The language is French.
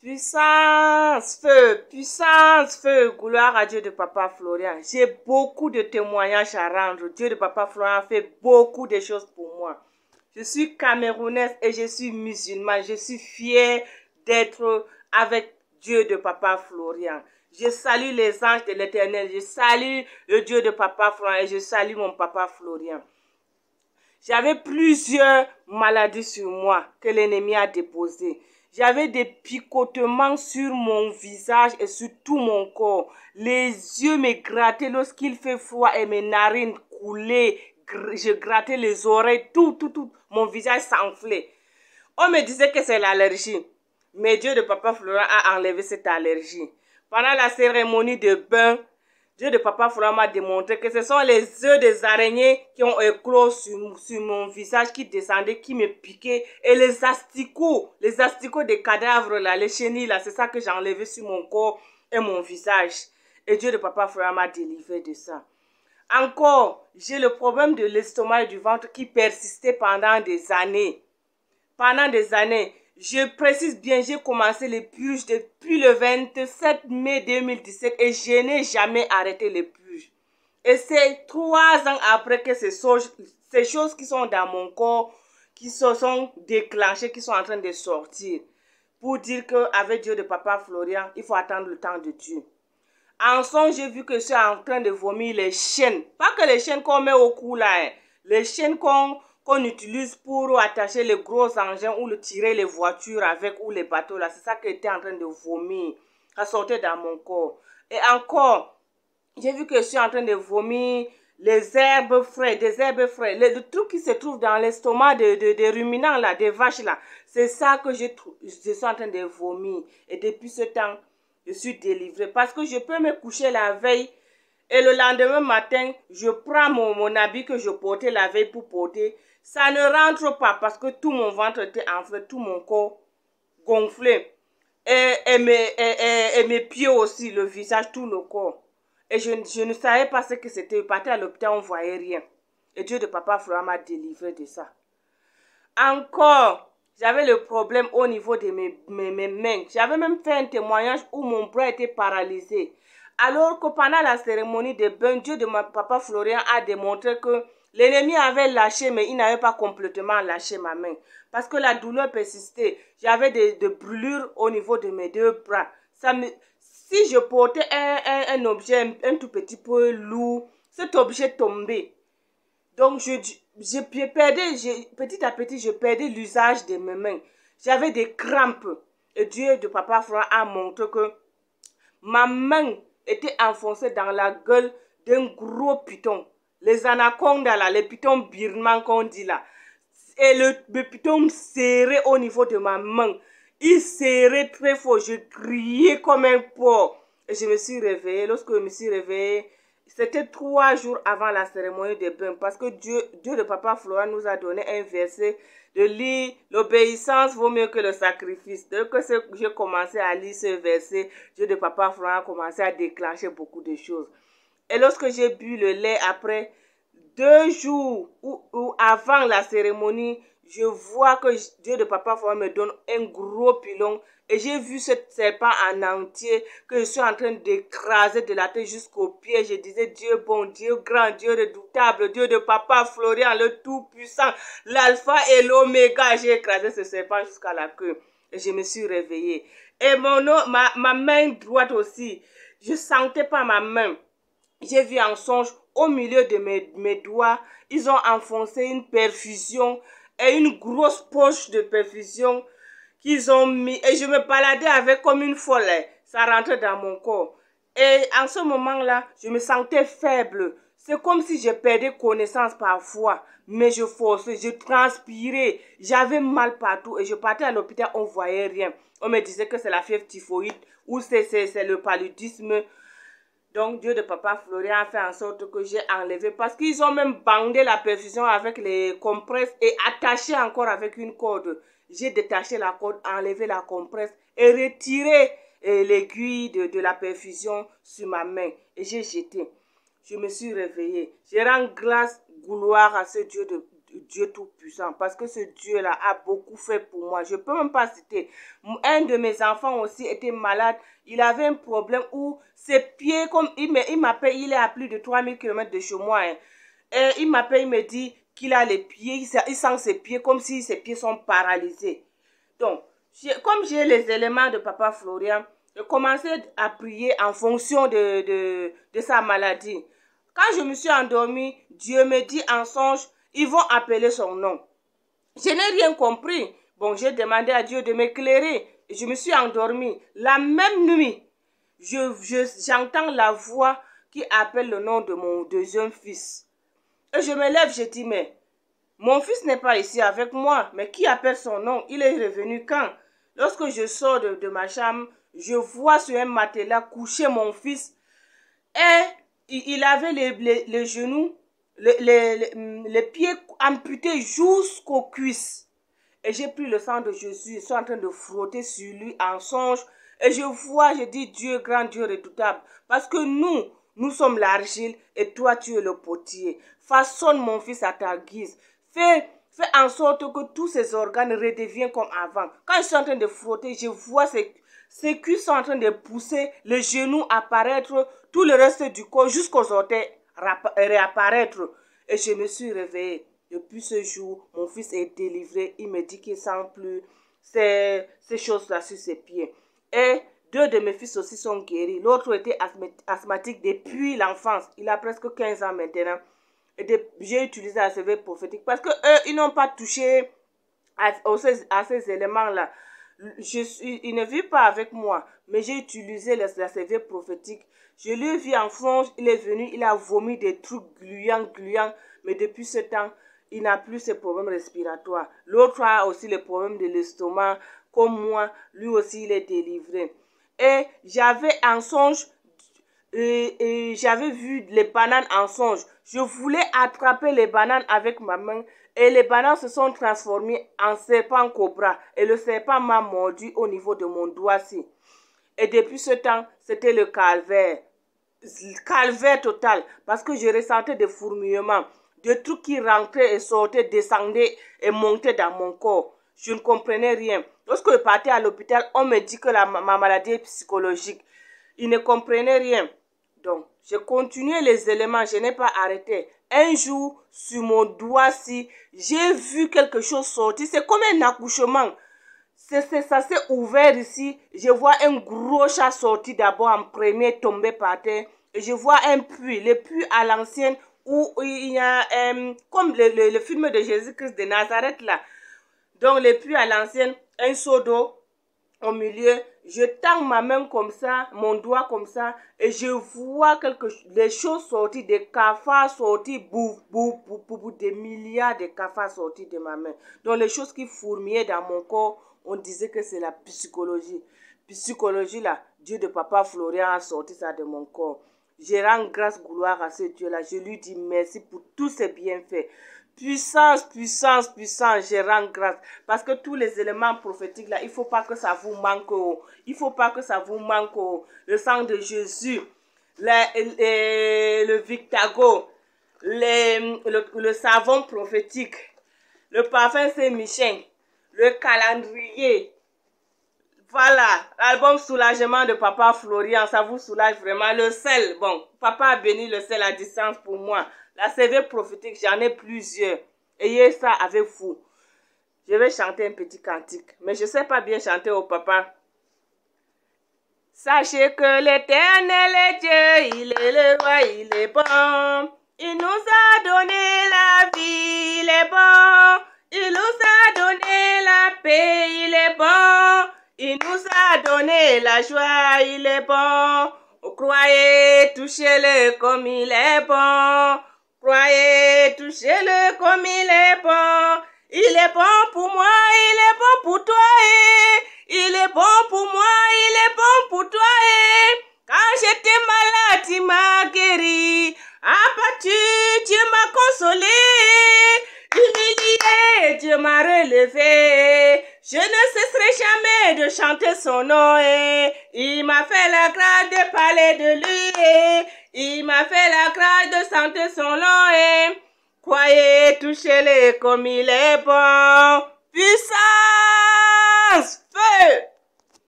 Puissance, feu, puissance, feu, gloire à Dieu de Papa Florian. J'ai beaucoup de témoignages à rendre. Dieu de Papa Florian fait beaucoup de choses pour moi. Je suis camerounaise et je suis musulmane. Je suis fière d'être avec Dieu de Papa Florian. Je salue les anges de l'Éternel. Je salue le Dieu de Papa Florian et je salue mon Papa Florian. J'avais plusieurs maladies sur moi que l'ennemi a déposées. J'avais des picotements sur mon visage et sur tout mon corps. Les yeux me grattaient lorsqu'il fait froid et mes narines coulaient. Je grattais les oreilles, tout, tout, tout. Mon visage s'enflait. On me disait que c'est l'allergie. Mais Dieu de Papa Florent a enlevé cette allergie. Pendant la cérémonie de bain, Dieu de Papa fera m'a démontré que ce sont les œufs des araignées qui ont éclos sur, mon visage, qui descendaient, qui me piquaient. Et les asticots, les asticots des cadavres, là, les chenilles, là, c'est ça que j'ai enlevé sur mon corps et mon visage. Et Dieu de Papa fera m'a délivré de ça. Encore, j'ai le problème de l'estomac et du ventre qui persistait pendant des années. Pendant des années, je précise bien, j'ai commencé les purges depuis le 27 mai 2017 et je n'ai jamais arrêté les purges. Et c'est trois ans après que ces, ces choses qui sont dans mon corps, qui se sont déclenchées, qui sont en train de sortir. Pour dire qu'avec Dieu de Papa Florian, il faut attendre le temps de Dieu. En son, j'ai vu que je suis en train de vomir les chaînes. Pas que les chaînes qu'on met au cou là, hein. les chaînes qu'on qu'on utilise pour attacher les gros engins ou le tirer les voitures avec ou les bateaux là. C'est ça que était en train de vomir. à sortait dans mon corps. Et encore, j'ai vu que je suis en train de vomir les herbes fraîches, des herbes fraîches, le, truc qui se trouve dans l'estomac des de, ruminants, là, des vaches, là. C'est ça que je, je suis en train de vomir. Et depuis ce temps, je suis délivré Parce que je peux me coucher la veille et le lendemain matin, je prends mon, mon habit que je portais la veille pour porter ça ne rentre pas parce que tout mon ventre était en enflé, tout mon corps gonflé. Et, et, mes, et, et, pieds aussi, le visage, tout le corps. Et je, ne savais pas ce que c'était. pas à l'hôpital, on ne voyait rien. Et Dieu de Papa Florian m'a délivré de ça. Encore, j'avais le problème au niveau de mes, mes, mains. J'avais même fait un témoignage où mon bras était paralysé. Alors que pendant la cérémonie de bain, Dieu de papa Florian a démontré que L'ennemi avait lâché, mais il n'avait pas complètement lâché ma main. Parce que la douleur persistait. J'avais des, brûlures au niveau de mes deux bras. Ça si je portais un, objet un, tout petit peu lourd, cet objet tombait. Donc, je, je, perdais, petit à petit, je perdais l'usage de mes mains. J'avais des crampes. Et Dieu de Papa Froid a montré que ma main était enfoncée dans la gueule d'un gros piton les anacondas là, les pitons birman qu'on dit là, et le, piton serré au niveau de ma main, il serrait très fort, je criais comme un porc. Et je me suis réveillée, lorsque je me suis réveillée, c'était trois jours avant la cérémonie des bains, parce que Dieu, Dieu de Papa Florent nous a donné un verset de lire l'obéissance vaut mieux que le sacrifice. Dès que j'ai commencé à lire ce verset, Dieu de Papa Florent a commencé à déclencher beaucoup de choses. Et lorsque j'ai bu le lait après deux jours ou, avant la cérémonie, je vois que Dieu de Papa me donne un gros pilon. Et j'ai vu ce serpent en entier que je suis en train d'écraser de la tête jusqu'aux pieds. Je disais, Dieu bon, Dieu grand, Dieu redoutable, Dieu de Papa Florian, le Tout-Puissant, l'Alpha et l'Oméga. J'ai écrasé ce serpent jusqu'à la queue. Et je me suis réveillée. Et mon, ma, ma main droite aussi. Je sentais pas ma main. J'ai vu un songe au milieu de mes, doigts. Ils ont enfoncé une perfusion et une grosse poche de perfusion qu'ils ont mis. Et je me baladais avec comme une folle. Ça rentrait dans mon corps. Et en ce moment-là, je me sentais faible. C'est comme si je perdais connaissance parfois. Mais je forçais, je transpirais. J'avais mal partout et je partais à l'hôpital, on voyait rien. On me disait que c'est la fièvre typhoïde ou c'est le paludisme donc Dieu de Papa Florian a fait en sorte que j'ai enlevé parce qu'ils ont même bandé la perfusion avec les compresses et attaché encore avec une corde. J'ai détaché la corde, enlevé la compresse et retiré euh, l'aiguille de, la perfusion sur ma main. Et j'ai jeté. Je me suis réveillée. Je rends grâce, gloire à ce Dieu de, Dieu Tout-Puissant, parce que ce Dieu-là a beaucoup fait pour moi. Je ne peux même pas citer. Un de mes enfants aussi était malade. Il avait un problème où ses pieds, comme il m'appelle, il est à plus de 3000 km de chez moi. Hein. Et il m'appelle, il me dit qu'il a les pieds, il sent ses pieds comme si ses pieds sont paralysés. Donc, comme j'ai les éléments de Papa Florian, je commençais à prier en fonction de, de sa maladie. Quand je me suis endormie, Dieu me dit en songe, ils vont appeler son nom. Je n'ai rien compris. Bon, j'ai demandé à Dieu de m'éclairer. Je me suis endormie. La même nuit, j'entends je, j'entends la voix qui appelle le nom de mon deuxième fils. Et je me lève, je dis, mais mon fils n'est pas ici avec moi, mais qui appelle son nom Il est revenu quand Lorsque je sors de, ma chambre, je vois sur un matelas coucher mon fils. Et il avait les, les genoux Mm, les, pieds amputés jusqu'aux cuisses. Et j'ai pris le sang de Jésus, je suis en train de frotter sur lui en songe. Et je vois, je dis Dieu, grand Dieu redoutable. Parce que nous, nous sommes l'argile et toi tu es le potier. Façonne mon fils à ta guise. Fais, fais en sorte que tous ses organes redeviennent comme avant. Quand ils sont en train de frotter, je vois ces cuisses sont en train de pousser, les genoux apparaître, tout le reste du corps jusqu'aux orteils euh, réapparaître. Et je me suis réveillée. Depuis ce jour, mon fils est délivré. Il me dit qu'il sent plus ces, ces choses-là sur ses pieds. Et deux de mes fils aussi sont guéris. L'autre était asthmatique depuis l'enfance. Il a presque 15 ans maintenant. J'ai utilisé la CV prophétique parce que ils n'ont pas touché à, ces éléments-là je il ne vit pas avec moi, mais j'ai utilisé la, la prophétique. Je lui vu en frange, il est venu, il a vomi des trucs gluants, gluants, mais depuis ce temps, il n'a plus ses problèmes respiratoires. L'autre a aussi les problèmes de l'estomac, comme moi, lui aussi il est délivré. Et j'avais en songe, et j'avais vu les bananes en songe. Je voulais attraper les bananes avec ma main, et les bananes se sont transformées en serpent cobra. Et le serpent m'a mordu au niveau de mon doigt-ci. Et depuis ce temps, c'était le calvaire. Calvaire total. Parce que je ressentais des fourmillements. Des trucs qui rentraient et sortaient, descendaient et montaient dans mon corps. Je ne comprenais rien. Lorsque je partais à l'hôpital, on me dit que ma maladie est psychologique. Ils ne comprenaient rien j'ai continué les éléments, je n'ai pas arrêté. Un jour, sur mon doigt si j'ai vu quelque chose sortir. C'est comme un accouchement. C'est, ça s'est ouvert ici. Je vois un gros chat sorti d'abord en premier, tombé par terre. Et je vois un puits, le puits à l'ancienne, où il y a, euh, comme le, le, film de Jésus-Christ de Nazareth là. Donc, le puits à l'ancienne, un seau d'eau au milieu, je tends ma main comme ça, mon doigt comme ça, et je vois quelque des choses sorties, des cafards sortis, bou bou des milliards de cafards sortis de ma main. Donc les choses qui fourmillaient dans mon corps, on disait que c'est la psychologie. Psychologie là, Dieu de Papa Florian a sorti ça de mon corps. Je rends grâce, gloire à ce Dieu là. Je lui dis merci pour tous ses bienfaits. Puissance, puissance, puissance, je rends grâce. Parce que tous les éléments prophétiques, là, il ne faut pas que ça vous manque. Oh. Il ne faut pas que ça vous manque. Oh. Le sang de Jésus, le, Victago, le, savon prophétique, le parfum Saint-Michel, le calendrier. Voilà, l'album Soulagement de Papa Florian, ça vous soulage vraiment. Le sel, bon, Papa a béni le sel à distance pour moi. La CV prophétique, j'en ai plusieurs. Ayez ça avec vous. Je vais chanter un petit cantique, mais je ne sais pas bien chanter au papa. Sachez que l'éternel est Dieu, il est le roi, il est bon. Il nous a donné la vie, il est bon. Il nous a donné la paix, il est bon. Il nous a donné la joie, il est bon. Vous croyez, touchez-le comme il est bon. Croyez, touchez-le comme il est bon. Il est bon pour moi, il est bon pour toi. Et il est bon pour moi, il est bon pour toi. Et quand j'étais malade, il m'a guéri. abattu, ah, battu, Dieu m'a consolé. Humilié, Dieu m'a relevé. Je ne cesserai jamais de chanter son nom. Et il m'a fait la grâce de parler de lui. Il m'a fait la craie de santé son long et croyez touchez-les comme il est bon. Puissance, feu!